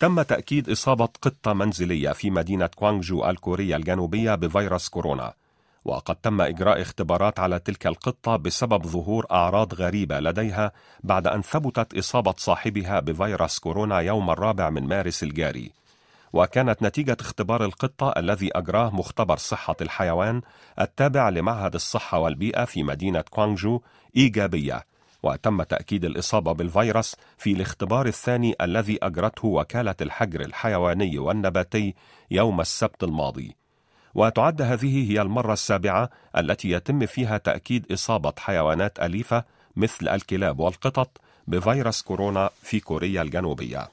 تم تأكيد إصابة قطة منزلية في مدينة كوانجو الكورية الجنوبية بفيروس كورونا وقد تم إجراء اختبارات على تلك القطة بسبب ظهور أعراض غريبة لديها بعد أن ثبتت إصابة صاحبها بفيروس كورونا يوم الرابع من مارس الجاري وكانت نتيجة اختبار القطة الذي أجراه مختبر صحة الحيوان التابع لمعهد الصحة والبيئة في مدينة كوانجو إيجابية وتم تأكيد الإصابة بالفيروس في الاختبار الثاني الذي أجرته وكالة الحجر الحيواني والنباتي يوم السبت الماضي. وتعد هذه هي المرة السابعة التي يتم فيها تأكيد إصابة حيوانات أليفة مثل الكلاب والقطط بفيروس كورونا في كوريا الجنوبية.